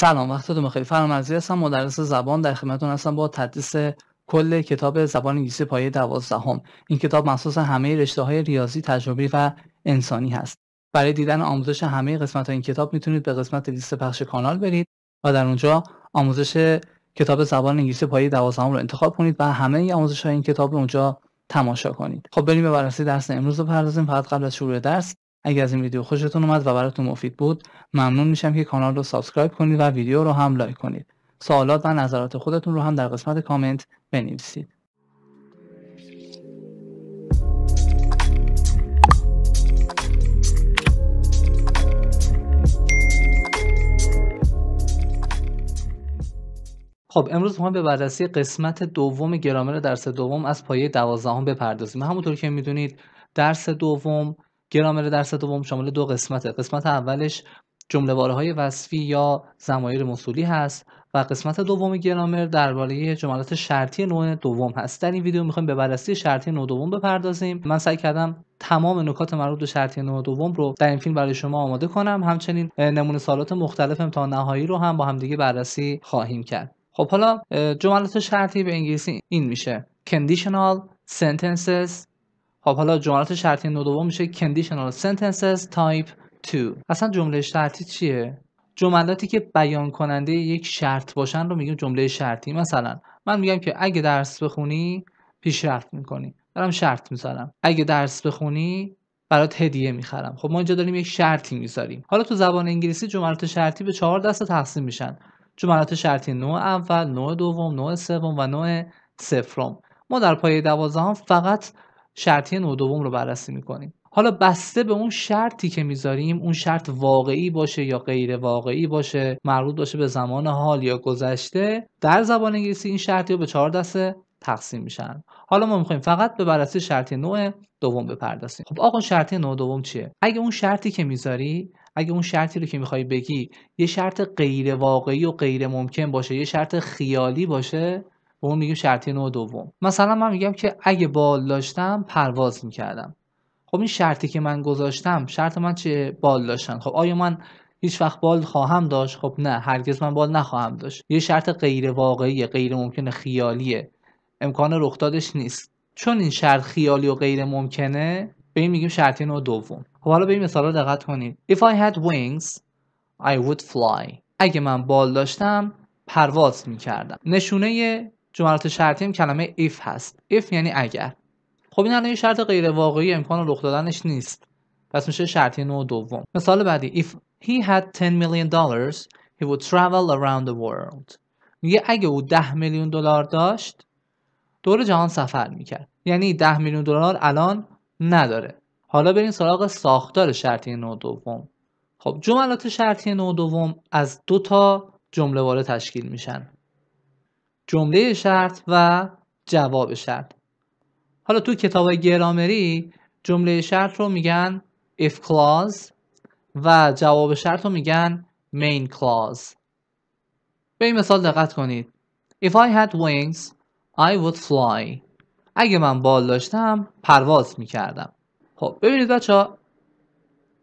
سلام وقتتون بخیر فرام عزیز هستم مدرس زبان در خدمتتون هستم با تدریس کل کتاب زبان انگلیسی پایه دوازدهم این کتاب مخصوص همه رشته های ریاضی تجربی و انسانی هست برای دیدن آموزش همه قسمت های این کتاب میتونید به قسمت لیست پخش کانال برید و در اونجا آموزش کتاب زبان انگلیسی پایه دوازدهم رو انتخاب کنید و همه ای آموزش های این کتاب رو اونجا تماشا کنید خب بریم به بررسی درس امروز رو پردازیم فقط قبل از شروع درس اگر از این ویدیو خوشتون اومد و براتون مفید بود ممنون میشم که کانال رو سابسکرایب کنید و ویدیو رو هم لایک کنید سوالات و نظرات خودتون رو هم در قسمت کامنت بنویسید خب امروز ما به بررسی قسمت دوم گرامر درس دوم از پایه دوازدهم بپردازیم همونطور که میدونید درس دوم گرامر درس دوم شامل دو قسمته قسمت اولش جمله های وصفی یا زمایر مصولی هست و قسمت دوم گرامر درباره جملات شرطی نوع دوم هست در این ویدیو میخوایم به بررسی شرطی نوع دوم بپردازیم من سعی کردم تمام نکات مربوط به شرطی نوع دوم رو در این فیلم برای شما آماده کنم همچنین نمونه سالات مختلف امتحان نهایی رو هم با همدیگه بررسی خواهیم کرد خب حالا جملات شرطی به انگلیسی این میشه conditional sentences خب حالا جملات شرطی نوع دوم میشه conditional sentences type 2 اصلا جمله شرطی چیه جملاتی که بیان کننده یک شرط باشن رو میگیم جمله شرطی مثلا من میگم که اگه درس بخونی پیشرفت میکنی دارم شرط میذارم اگه درس بخونی برات هدیه میخرم خب ما اینجا داریم یک شرطی میذاریم حالا تو زبان انگلیسی جملات شرطی به چهار دسته تقسیم میشن جملات شرطی نوع اول نوع دوم نوع سوم و نوع سفرم ما در پایه دوازدهم فقط شرطی نوع دوم رو بررسی میکنیم حالا بسته به اون شرطی که میذاریم اون شرط واقعی باشه یا غیر واقعی باشه مربوط باشه به زمان حال یا گذشته در زبان انگلیسی این شرطی رو به چهار دسته تقسیم میشن حالا ما میخوایم فقط به بررسی شرطی نوع دوم بپردازیم خب آقا شرطی نوع دوم چیه اگه اون شرطی که میذاری اگه اون شرطی رو که میخوای بگی یه شرط غیر واقعی و غیر ممکن باشه یه شرط خیالی باشه به اون میگیم شرطی نوع دوم مثلا من میگم که اگه بال داشتم پرواز میکردم خب این شرطی که من گذاشتم شرط من چه بال داشتن خب آیا من هیچ وقت بال خواهم داشت خب نه هرگز من بال نخواهم داشت یه شرط غیر واقعیه غیر ممکنه خیالیه امکان رخدادش نیست چون این شرط خیالی و غیر ممکنه به این میگیم شرطی نوع دوم خب حالا به این مثال دقت کنید if i had wings i would fly اگه من بال داشتم پرواز میکردم نشونه جملات شرطی هم کلمه ایف هست if یعنی اگر خب این الان شرط غیر واقعی امکان رخ دادنش نیست پس میشه شرطی نوع دوم مثال بعدی if he had 10 million dollars travel around the world میگه اگه او 10 میلیون دلار داشت دور جهان سفر میکرد یعنی 10 میلیون دلار الان نداره حالا بریم سراغ ساختار شرطی نوع دوم خب جملات شرطی نوع دوم از دو تا جمله واره تشکیل میشن جمله شرط و جواب شرط حالا تو کتاب گرامری جمله شرط رو میگن if clause و جواب شرط رو میگن main clause به این مثال دقت کنید If I had wings I would fly اگه من بال داشتم پرواز میکردم خب ببینید بچه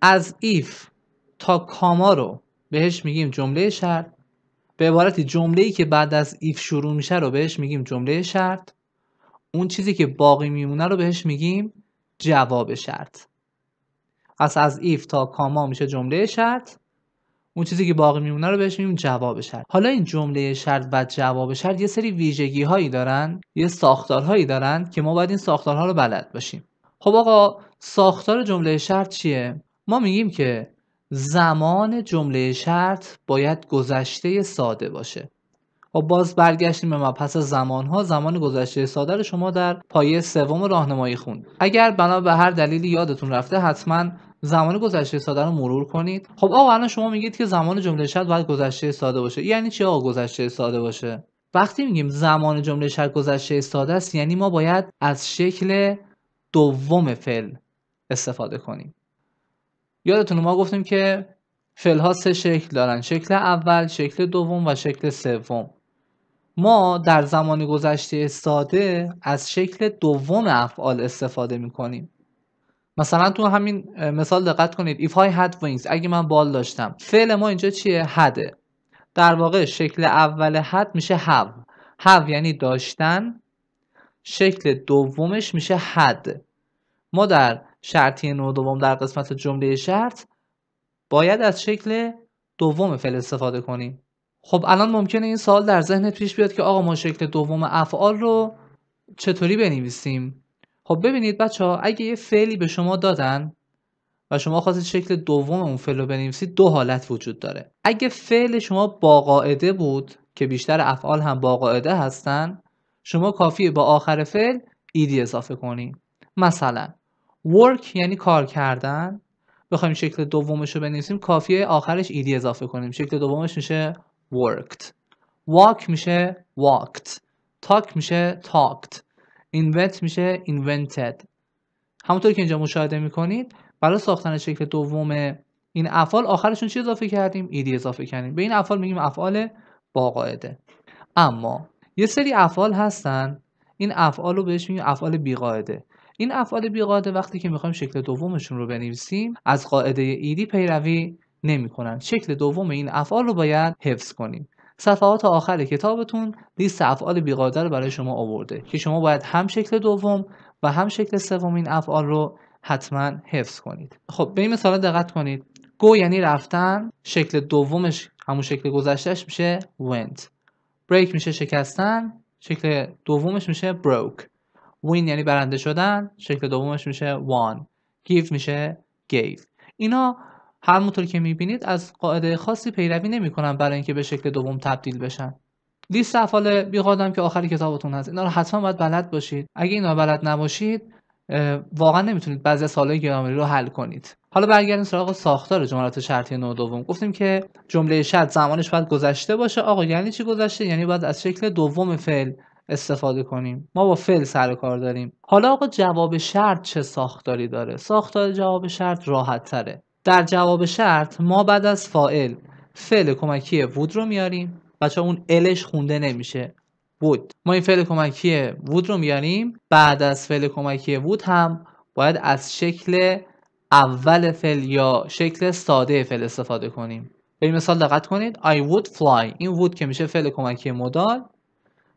از if تا کاما رو بهش میگیم جمله شرط به عبارتی جمله ای که بعد از ایف شروع میشه رو بهش میگیم جمله شرط اون چیزی که باقی میمونه رو بهش میگیم جواب شرط پس از ایف تا کاما میشه جمله شرط اون چیزی که باقی میمونه رو بهش میگیم جواب شرط حالا این جمله شرط و جواب شرط یه سری ویژگی هایی دارن یه ساختارهایی دارن که ما باید این ساختارها رو بلد باشیم خب آقا ساختار جمله شرط چیه ما میگیم که زمان جمله شرط باید گذشته ساده باشه و خب باز برگشتیم به مبحث زمان ها زمان گذشته ساده رو شما در پایه سوم راهنمایی خوند اگر بنا به هر دلیلی یادتون رفته حتما زمان گذشته ساده رو مرور کنید خب آقا الان شما میگید که زمان جمله شرط باید گذشته ساده باشه یعنی چی آقا گذشته ساده باشه وقتی میگیم زمان جمله شرط گذشته ساده است یعنی ما باید از شکل دوم فعل استفاده کنیم یادتون ما گفتیم که فعل ها سه شکل دارن شکل اول شکل دوم و شکل سوم ما در زمان گذشته ساده از شکل دوم افعال استفاده می کنیم مثلا تو همین مثال دقت کنید if I had wings اگه من بال داشتم فعل ما اینجا چیه هده در واقع شکل اول حد میشه have have یعنی داشتن شکل دومش میشه حد ما در شرطی نوع دوم در قسمت جمله شرط باید از شکل دوم فعل استفاده کنیم خب الان ممکنه این سوال در ذهنت پیش بیاد که آقا ما شکل دوم افعال رو چطوری بنویسیم خب ببینید بچه ها اگه یه فعلی به شما دادن و شما خواستید شکل دوم اون فعل رو بنویسید دو حالت وجود داره اگه فعل شما با قاعده بود که بیشتر افعال هم با قاعده هستن شما کافیه با آخر فعل ایدی اضافه کنیم مثلا work یعنی کار کردن بخوایم شکل دومش رو بنویسیم کافیه آخرش ایدی اضافه کنیم شکل دومش میشه worked walk میشه walked talk میشه talked invent میشه invented همونطور که اینجا مشاهده میکنید برای ساختن شکل دوم این افعال آخرشون چی اضافه کردیم ایدی اضافه کردیم به این افعال میگیم افعال باقاعده اما یه سری افعال هستن این افعال رو بهش میگیم افعال بیقاعده این افعال بیقاعده وقتی که میخوایم شکل دومشون رو بنویسیم از قاعده ایدی پیروی نمیکنن شکل دوم این افعال رو باید حفظ کنیم صفحات آخر کتابتون لیست افعال بیقاعده رو برای شما آورده که شما باید هم شکل دوم و هم شکل سوم این افعال رو حتما حفظ کنید خب به این مثال دقت کنید گو یعنی رفتن شکل دومش همون شکل گذشتهش میشه went break میشه شکستن شکل دومش میشه broke وین یعنی برنده شدن شکل دومش میشه won give میشه gave اینا همونطور که میبینید از قاعده خاصی پیروی نمیکنن برای اینکه به شکل دوم تبدیل بشن لیست افعال بیقادم که آخر کتابتون هست اینا رو حتما باید بلد باشید اگه اینا بلد نباشید واقعا نمیتونید بعضی از سوالای گرامری رو حل کنید حالا برگردیم سراغ ساختار جملات شرطی نوع دوم گفتیم که جمله شرط زمانش باید گذشته باشه آقا یعنی چی گذشته یعنی باید از شکل دوم فعل استفاده کنیم ما با فعل سر کار داریم حالا آقا جواب شرط چه ساختاری داره ساختار جواب شرط راحت تره در جواب شرط ما بعد از فاعل فعل کمکی وود رو میاریم بچه اون الش خونده نمیشه وود ما این فعل کمکی وود رو میاریم بعد از فعل کمکی وود هم باید از شکل اول فعل یا شکل ساده فعل استفاده کنیم به این مثال دقت کنید I would fly این وود که میشه فعل کمکی مدال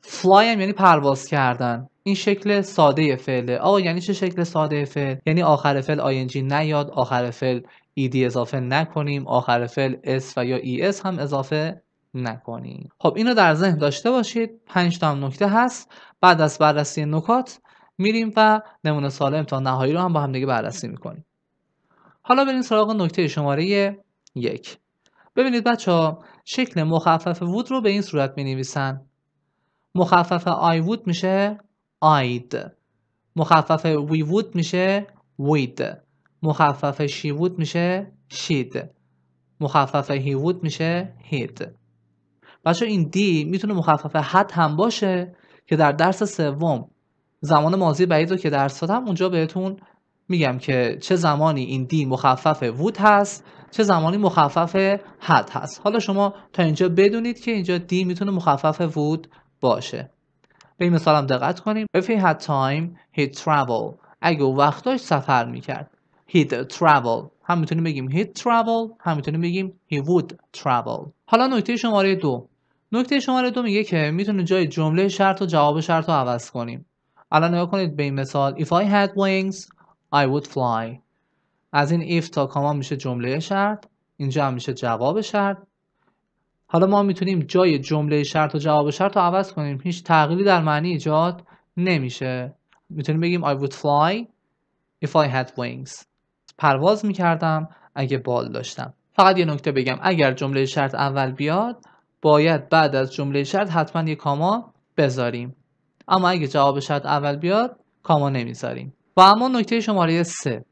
فلای هم یعنی پرواز کردن این شکل ساده فعله آقا یعنی چه شکل ساده فعل یعنی آخر فعل ing نیاد آخر فعل ed اضافه نکنیم آخر فعل s و یا es هم اضافه نکنیم خب اینو در ذهن داشته باشید پنج تا هم نکته هست بعد از بررسی نکات میریم و نمونه سالم تا نهایی رو هم با هم دیگه بررسی میکنیم حالا بریم سراغ نکته شماره یک ببینید بچه ها شکل مخفف وود رو به این صورت می مخفف آی وود میشه آید مخفف وی وود میشه وید. مخفف شی وود میشه شید. مخفف هی وود میشه هید. بچه این دی میتونه مخفف حد هم باشه که در درس سوم زمان ماضی بعید رو که درس دادم اونجا بهتون میگم که چه زمانی این دی مخفف وود هست چه زمانی مخفف حد هست حالا شما تا اینجا بدونید که اینجا دی میتونه مخفف وود باشه به این مثال هم دقت کنیم if he had time he'd travel اگه وقتاش وقت داشت سفر میکرد he'd travel هم میتونیم بگیم he'd travel هم میتونیم بگیم he would travel حالا نکته شماره دو نکته شماره دو میگه که میتونه جای جمله شرط و جواب شرط رو عوض کنیم الان نگاه کنید به این مثال if I had wings I would fly از این if تا کاما میشه جمله شرط اینجا هم میشه جواب شرط حالا ما میتونیم جای جمله شرط و جواب شرط رو عوض کنیم هیچ تغییری در معنی ایجاد نمیشه میتونیم بگیم I would fly if I had wings پرواز میکردم اگه بال داشتم فقط یه نکته بگم اگر جمله شرط اول بیاد باید بعد از جمله شرط حتما یه کاما بذاریم اما اگه جواب شرط اول بیاد کاما نمیذاریم و اما نکته شماره سه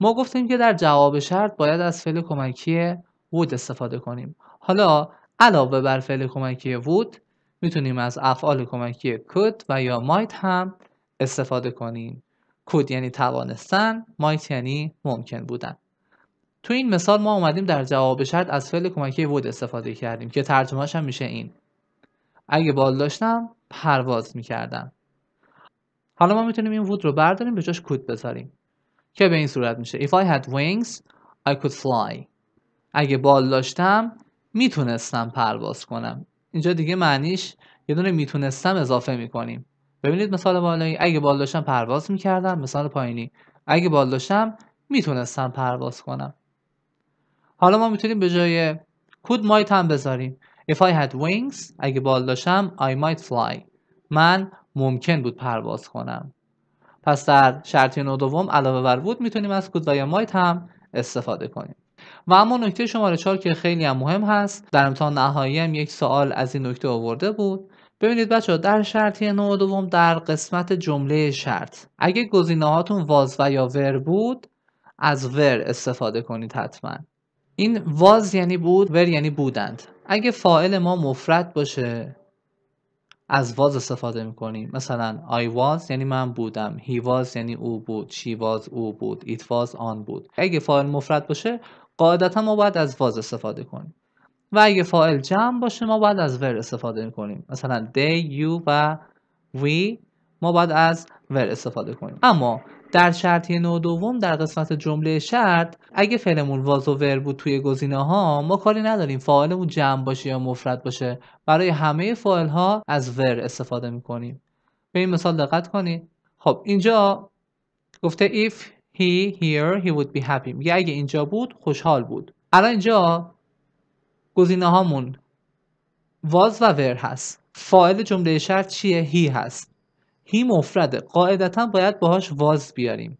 ما گفتیم که در جواب شرط باید از فعل کمکی would استفاده کنیم حالا علاوه بر فعل کمکی وود میتونیم از افعال کمکی کود و یا مایت هم استفاده کنیم کود یعنی توانستن مایت یعنی ممکن بودن تو این مثال ما اومدیم در جواب شرط از فعل کمکی وود استفاده کردیم که ترجمهش هم میشه این اگه بال داشتم پرواز میکردم حالا ما میتونیم این وود رو برداریم به جاش کود بذاریم که به این صورت میشه If I had wings I could fly اگه بال داشتم میتونستم پرواز کنم اینجا دیگه معنیش یه دونه میتونستم اضافه میکنیم ببینید مثال بالایی اگه بال داشتم پرواز میکردم مثال پایینی اگه بال داشتم میتونستم پرواز کنم حالا ما میتونیم به جای could might هم بذاریم if I had wings اگه بال داشتم I might fly من ممکن بود پرواز کنم پس در شرطی نو دوم علاوه بر بود میتونیم از کود و یا might هم استفاده کنیم و اما نکته شماره 4 که خیلی هم مهم هست در امتحان نهایی هم یک سوال از این نکته آورده بود ببینید بچه در شرطی نوع دوم در قسمت جمله شرط اگه گزینه هاتون واز و یا ور بود از ور استفاده کنید حتما این واز یعنی بود ور یعنی بودند اگه فائل ما مفرد باشه از واز استفاده میکنیم مثلا I was یعنی من بودم He was یعنی او بود She was او بود It was آن بود اگه فاعل مفرد باشه قاعدتا ما باید از واز استفاده کنیم و اگه فاعل جمع باشه ما باید از ور استفاده کنیم مثلا دی، یو و وی ما باید از ور استفاده کنیم اما در شرطی نو دوم در قسمت جمله شرط اگه فعلمون واز و ور بود توی گزینه ها ما کاری نداریم فاعلمون جمع باشه یا مفرد باشه برای همه فاعل ها از ور استفاده میکنیم به این مثال دقت کنید خب اینجا گفته if he here he would be happy اگه اینجا بود خوشحال بود الان اینجا گزینه هامون was و were هست فاعل جمله شرط چیه he هست هی مفرده قاعدتا باید باهاش واز بیاریم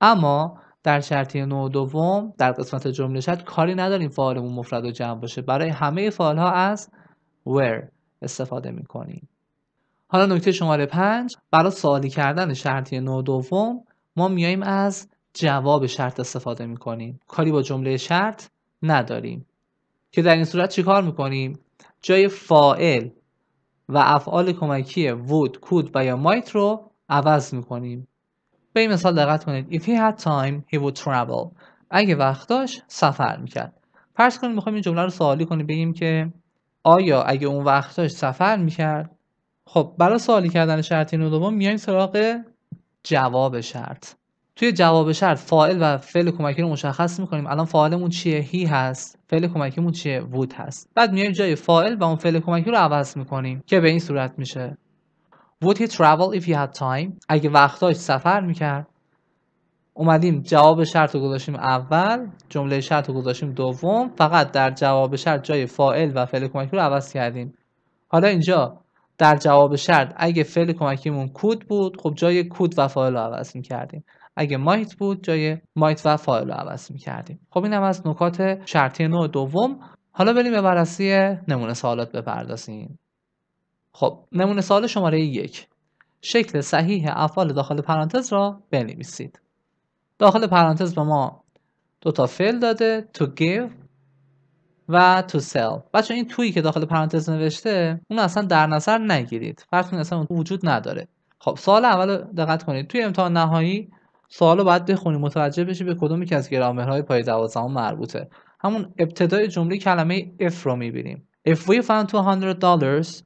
اما در شرطی نو دوم در قسمت جمله شرط کاری نداریم فاعلمون مفرد و جمع باشه برای همه فاعل ها از where استفاده میکنیم حالا نکته شماره پنج برای سوالی کردن شرطی نوع دوم ما میاییم از جواب شرط استفاده میکنیم کاری با جمله شرط نداریم که در این صورت چیکار میکنیم جای فائل و افعال کمکی would could و یا مایت رو عوض میکنیم به این مثال دقت کنید if he had time he would travel اگه وقت داشت سفر میکرد پرس کنیم میخوایم این جمله رو سوالی کنیم بگیم که آیا اگه اون وقت داشت سفر میکرد خب برای سوالی کردن شرط دوم میایم سراغ جواب شرط توی جواب شرط فاعل و فعل کمکی رو مشخص میکنیم الان فاعلمون چیه هی هست فعل کمکیمون چیه وود هست بعد میایم جای فاعل و اون فعل کمکی رو عوض میکنیم که به این صورت میشه Would he travel if he had time اگه وقت داشت سفر میکرد اومدیم جواب شرط رو گذاشتیم اول جمله شرط رو گذاشتیم دوم فقط در جواب شرط جای فاعل و فعل کمکی رو عوض کردیم حالا اینجا در جواب شرط اگه فعل کمکیمون کود بود خب جای کود و فایل رو عوض میکردیم اگه مایت بود جای مایت و فایل رو عوض میکردیم خب اینم از نکات شرطی نوع دوم حالا بریم به بررسی نمونه سوالات بپردازیم خب نمونه سوال شماره یک شکل صحیح افعال داخل پرانتز را بنویسید داخل پرانتز به ما دو تا فعل داده to give و تو سل بچه این تویی که داخل پرانتز نوشته اون اصلا در نظر نگیرید فرق اصلا وجود نداره خب سال اول دقت کنید توی امتحان نهایی سال رو باید بخونی متوجه بشی به کدومی که از گرامرهای پای دوازدهم مربوطه همون ابتدای جمله کلمه اف رو میبینیم if we found 200 dollars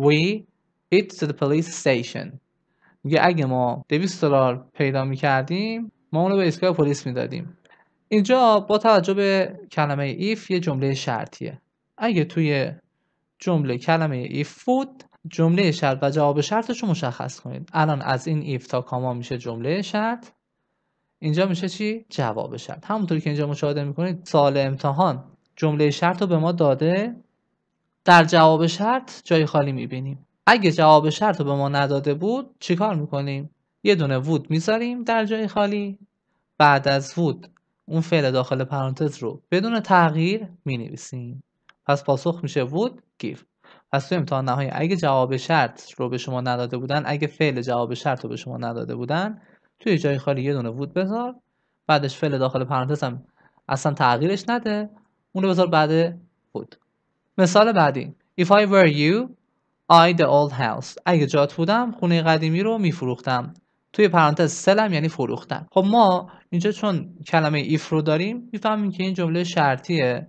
we it to the police station میگه اگه ما 200 دلار پیدا میکردیم ما اون رو به ایستگاه پلیس میدادیم اینجا با توجه به کلمه ایف یه جمله شرطیه اگه توی جمله کلمه ایف بود جمله شرط و جواب شرطش رو مشخص کنید الان از این ایف تا کاما میشه جمله شرط اینجا میشه چی جواب شرط همونطوری که اینجا مشاهده میکنید سال امتحان جمله شرط رو به ما داده در جواب شرط جای خالی میبینیم اگه جواب شرط رو به ما نداده بود چیکار میکنیم یه دونه وود میذاریم در جای خالی بعد از وود اون فعل داخل پرانتز رو بدون تغییر می نویسیم پس پاسخ میشه would give پس تو امتحان نهایی اگه جواب شرط رو به شما نداده بودن اگه فعل جواب شرط رو به شما نداده بودن توی جای خالی یه دونه would بذار بعدش فعل داخل پرانتز هم اصلا تغییرش نده اون رو بذار بعد would مثال بعدی If I were you I the old house اگه جات بودم خونه قدیمی رو میفروختم توی پرانتز سلم یعنی فروختن خب ما اینجا چون کلمه ایف رو داریم میفهمیم که این جمله شرطیه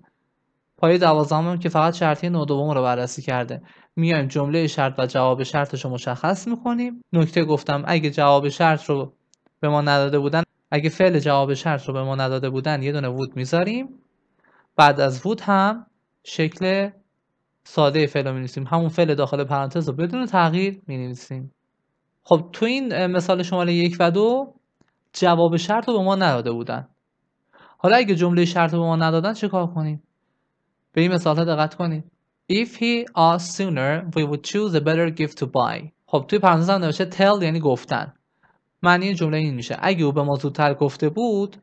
پای دوازدهم که فقط شرطی نو دوم رو بررسی کرده میایم جمله شرط و جواب شرطش رو مشخص میکنیم نکته گفتم اگه جواب شرط رو به ما نداده بودن اگه فعل جواب شرط رو به ما نداده بودن یه دونه وود میذاریم بعد از وود هم شکل ساده فعل رو می همون فعل داخل پرانتز رو بدون تغییر می خب تو این مثال شماره یک و دو جواب شرط رو به ما نداده بودن حالا اگه جمله شرط رو به ما ندادن چه کار کنیم به این مثال دقت کنیم If he asked sooner we would choose a better gift to buy خب توی پرانتز هم نوشته tell یعنی گفتن معنی جمله این میشه اگه او به ما زودتر گفته بود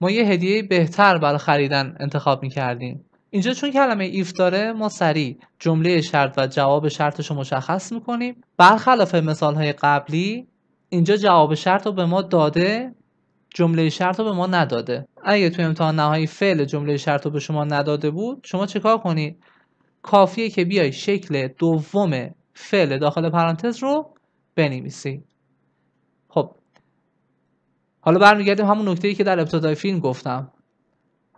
ما یه هدیه بهتر برای خریدن انتخاب میکردیم اینجا چون کلمه ایف داره ما سریع جمله شرط و جواب شرطش رو مشخص میکنیم برخلاف مثال های قبلی اینجا جواب شرط رو به ما داده جمله شرط رو به ما نداده اگه توی امتحان نهایی فعل جمله شرط رو به شما نداده بود شما چکار کنید کافیه که بیای شکل دوم فعل داخل پرانتز رو بنویسی. خب حالا برمیگردیم همون نکته که در ابتدای فیلم گفتم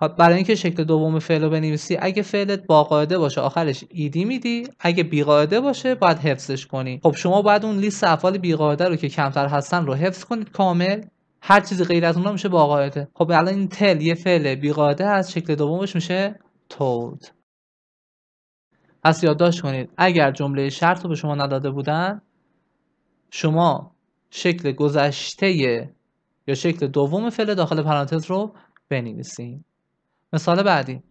خب، برای اینکه شکل دوم فعل رو بنویسی اگه فعلت با قاعده باشه آخرش ایدی میدی اگه بی باشه باید حفظش کنی خب شما باید اون لیست افعال بی رو که کمتر هستن رو حفظ کنید کامل هر چیزی غیر از اونها میشه با قاعده خب الان این تل یه فعل بی قاعده شکل دومش میشه تولد. پس یادداشت کنید اگر جمله شرط رو به شما نداده بودن شما شکل گذشته یا شکل دوم فعل داخل پرانتز رو بنویسید مثال بعدی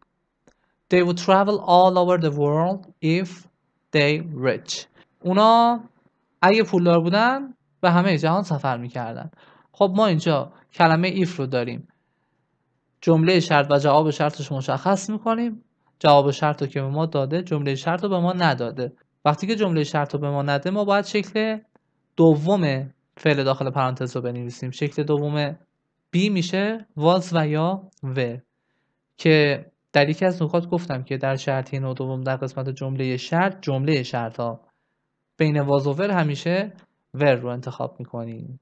They would travel all over the world if they rich اونا اگه پولدار بودن به همه جهان سفر میکردن خب ما اینجا کلمه ایف رو داریم جمله شرط و جواب شرطش مشخص میکنیم جواب شرط رو که به ما داده جمله شرط رو به ما نداده وقتی که جمله شرط رو به ما نده ما باید شکل دوم فعل داخل پرانتز رو بنویسیم شکل دوم بی میشه واز و یا و که در یکی از نکات گفتم که در شرطی نو دوم در قسمت جمله شرط جمله شرط ها بین واز و ور همیشه ور رو انتخاب میکنیم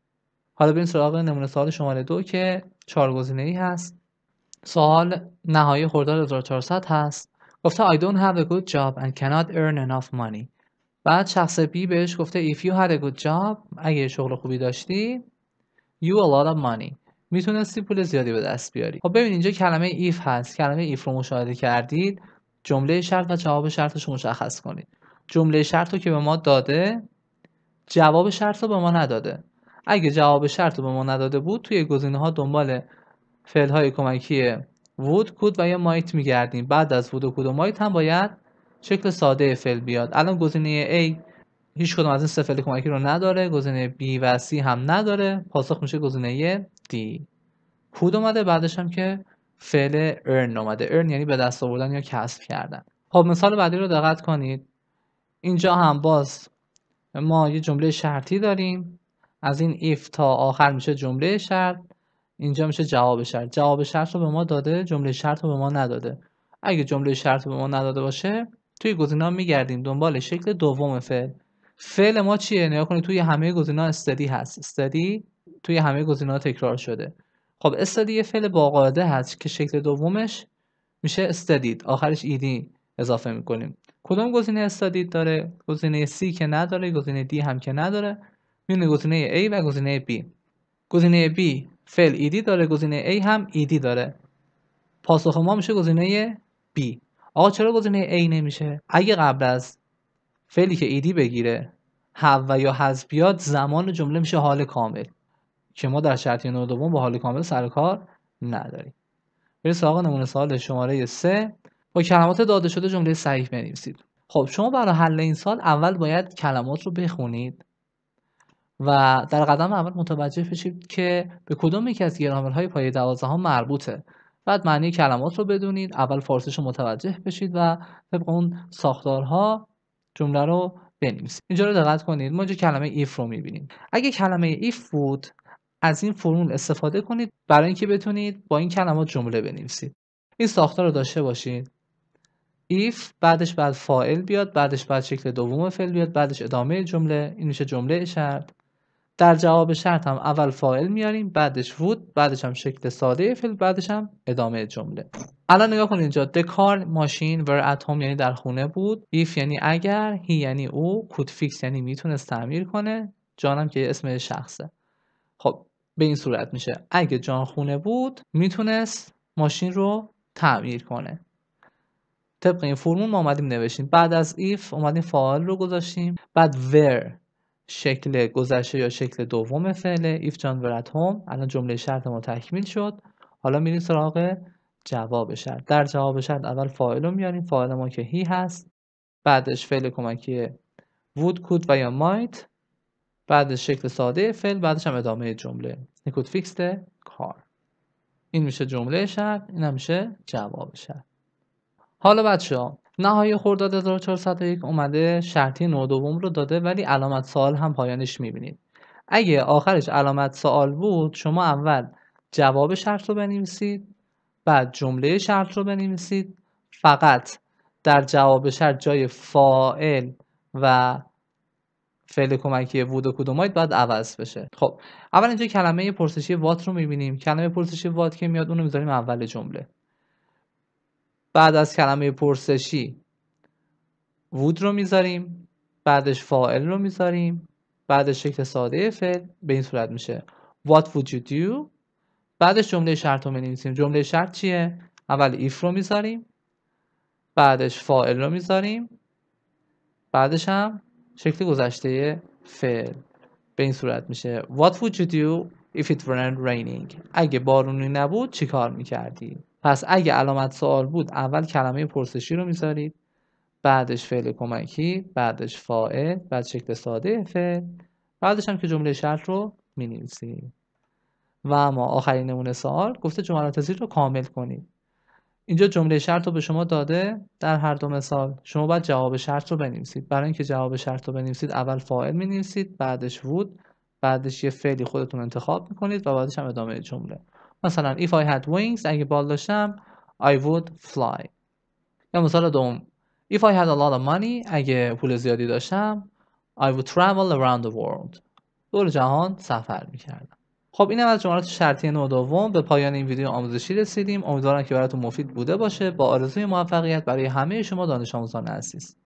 حالا بریم سراغ نمونه سوال شماره دو که چهار گزینه ای هست سوال نهایی خرداد 1400 هست گفته I don't have a good job and cannot earn enough money بعد شخص بی بهش گفته If you had a good job اگه شغل خوبی داشتی You a lot of money میتونستی پول زیادی به دست بیاری خب ببین اینجا کلمه ایف هست کلمه ایف رو مشاهده کردید جمله شرط و جواب شرطش رو مشخص کنید جمله شرط رو که به ما داده جواب شرط رو به ما نداده اگه جواب شرط رو به ما نداده بود توی گزینه ها دنبال فعل های کمکی وود کود و یا مایت میگردیم بعد از وود و کود و مایت هم باید شکل ساده فعل بیاد الان گزینه A هیچ کدوم از این سه کمکی رو نداره گزینه B و هم نداره پاسخ میشه گزینه گفتی کود اومده بعدش هم که فعل earn اومده earn یعنی به دست آوردن یا کسب کردن خب مثال بعدی رو دقت کنید اینجا هم باز ما یه جمله شرطی داریم از این if تا آخر میشه جمله شرط اینجا میشه جواب شرط جواب شرط رو به ما داده جمله شرط رو به ما نداده اگه جمله شرط رو به ما نداده باشه توی ها میگردیم دنبال شکل دوم فعل فعل ما چیه نیا کنید توی همه گزینا استدی هست استدی توی همه گزینه‌ها تکرار شده خب استادی یه فعل باقاعده هست که شکل دومش میشه استدید آخرش ایدی اضافه میکنیم کدوم گزینه استادید داره گزینه C که نداره گزینه دی هم که نداره میونه گزینه A و گزینه B گزینه B فعل ایدی داره گزینه A هم ایدی داره پاسخ ما میشه گزینه B آقا چرا گزینه A نمیشه اگه قبل از فعلی که ایدی بگیره هو و یا هز بیاد زمان جمله میشه حال کامل که ما در شرطی نوع دوم با حال کامل سر کار نداریم بریم سراغ نمونه سال شماره 3 با کلمات داده شده جمله صحیح بنویسید خب شما برای حل این سال اول باید کلمات رو بخونید و در قدم اول متوجه بشید که به کدام یکی از گرامر های پایه دوازه ها مربوطه بعد معنی کلمات رو بدونید اول فارسیش رو متوجه بشید و طبق اون ساختارها جمله رو بنویسید اینجا رو دقت کنید ما اینجا کلمه ایف رو میبینیم اگه کلمه ایف بود از این فرمول استفاده کنید برای اینکه بتونید با این کلمات جمله بنویسید این ساختار رو داشته باشید if بعدش بعد فاعل بیاد بعدش بعد شکل دوم فعل بیاد بعدش ادامه جمله این میشه جمله شرط در جواب شرط هم اول فاعل میاریم بعدش وود بعدش هم شکل ساده فعل بعدش هم ادامه جمله الان نگاه کنید اینجا دکار ماشین ور home یعنی در خونه بود if یعنی اگر هی یعنی او کود فیکس یعنی میتونست تعمیر کنه جانم که اسم شخصه خب به این صورت میشه اگه جان خونه بود میتونست ماشین رو تعمیر کنه طبق این فرمول ما آمدیم نوشتیم بعد از ایف اومدیم فعال رو گذاشتیم بعد ور شکل گذشته یا شکل دوم فعله ایف جان ورد الان جمله شرط ما تکمیل شد حالا میریم سراغ جواب شرط در جواب شرط اول فاعل رو میاریم فاعل ما که هی هست بعدش فعل کمکی وود کود و یا مایت بعد شکل ساده فعل بعدش هم ادامه جمله نکود فیکس کار این میشه جمله شرط این هم میشه جواب شرط حالا بچه ها نهایی خورداد 1401 اومده شرطی نو دوم رو داده ولی علامت سوال هم پایانش میبینید اگه آخرش علامت سوال بود شما اول جواب شرط رو بنویسید بعد جمله شرط رو بنویسید فقط در جواب شرط جای فاعل و فعل کمکی وود و کدومایت باید عوض بشه خب اول اینجا کلمه پرسشی وات رو میبینیم کلمه پرسشی وات که میاد اون رو میذاریم اول جمله بعد از کلمه پرسشی وود رو میذاریم بعدش فاعل رو میذاریم بعدش شکل ساده فعل به این صورت میشه What would you do? بعدش جمله شرط رو مینویسیم جمله شرط چیه؟ اول ایف رو میذاریم بعدش فائل رو میذاریم بعدش هم شکل گذشته فعل به این صورت میشه What would you do if it weren't raining اگه بارونی نبود چیکار میکردی پس اگه علامت سوال بود اول کلمه پرسشی رو میذارید بعدش فعل کمکی بعدش فاعل بعد شکل ساده فعل بعدش هم که جمله شرط رو مینویسید و اما آخرین نمونه سوال گفته جملات زیر رو کامل کنید اینجا جمله شرط رو به شما داده در هر دو مثال شما باید جواب شرط رو بنویسید برای اینکه جواب شرط رو بنویسید اول فاعل می‌نویسید بعدش وود بعدش یه فعلی خودتون انتخاب میکنید و بعدش هم ادامه جمله مثلا if I had wings اگه بال داشتم I would fly یا مثال دوم if I had a lot of money اگه پول زیادی داشتم I would travel around the world دور جهان سفر میکردم خب اینم از جملات شرطی نو دوم به پایان این ویدیو آموزشی رسیدیم امیدوارم که براتون مفید بوده باشه با آرزوی موفقیت برای همه شما دانش آموزان عزیز